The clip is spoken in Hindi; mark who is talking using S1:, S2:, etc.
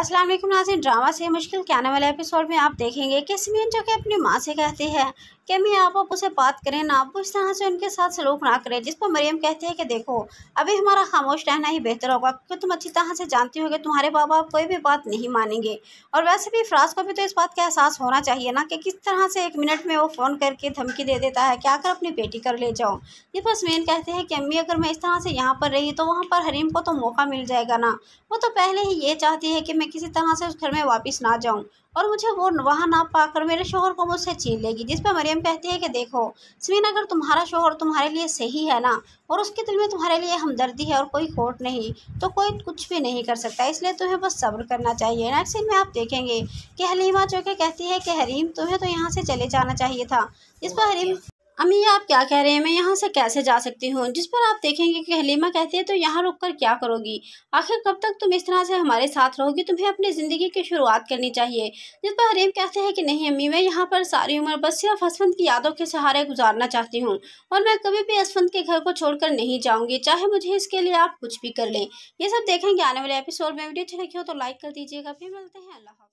S1: अस्सलाम वालेकुम नाजिन ड्रामा से मुश्किल के आने वाले एपिसोड में आप देखेंगे कि सिमीन जो कि अपनी माँ से कहती है कि मैं आप आप उसे बात करें ना आप इस तरह से उनके साथ सलूक ना करें जिस पर मरियम कहते हैं कि देखो अभी हमारा खामोश रहना ही बेहतर होगा क्योंकि तुम अच्छी तरह से जानती हो कि तुम्हारे बाबा कोई भी बात नहीं मानेंगे और वैसे भी फ्राज को भी तो इस बात का एहसास होना चाहिए ना कि किस तरह से एक मिनट में वो फ़ोन करके धमकी दे देता है कि आकर अपनी बेटी कर ले जाओ ये बसमीन कहते हैं कि अम्मी अगर मैं इस तरह से यहाँ पर रही तो वहाँ पर हरीम को तो मौका मिल जाएगा ना वो तो पहले ही ये चाहती है कि मैं किसी तरह से उस घर में वापस ना जाऊँ और मुझे वो वहाँ ना पाकर मेरे शोहर को मुझसे छीन लेगी जिस पर मरियम प्रेम कहती है कि देखो स्वीन अगर तुम्हारा शोहर तुम्हारे लिए सही है ना और उसके दिल में तुम्हारे लिए हमदर्दी है और कोई खोट नहीं तो कोई कुछ भी नहीं कर सकता इसलिए तुम्हें बस सब्र करना चाहिए नेक्स्ट सीन में आप देखेंगे कि हलीमा जो कि कहती है कि हरीम तुम्हें तो यहाँ से चले जाना चाहिए था इस पर हरीम अम्मी आप क्या कह रहे हैं मैं यहाँ से कैसे जा सकती हूँ जिस पर आप देखेंगे कि हलीमा कहती है तो यहाँ रुक कर क्या करोगी आखिर कब तक तुम इस तरह से हमारे साथ रहोगी तुम्हें अपनी ज़िंदगी की शुरुआत करनी चाहिए जिस पर हरीम कहते हैं कि नहीं अम्मी मैं यहाँ पर सारी उम्र बस सिर्फ हसवंत की यादों के सहारे गुजारना चाहती हूँ और मैं कभी भी हसवंत के घर को छोड़कर नहीं जाऊँगी चाहे मुझे इसके लिए आप कुछ भी कर लें ये सब देखेंगे आने वाले एपिसोड में वीडियो अच्छी लगी हो तो लाइक कर दीजिएगा फिर मिलते हैं अल्लाह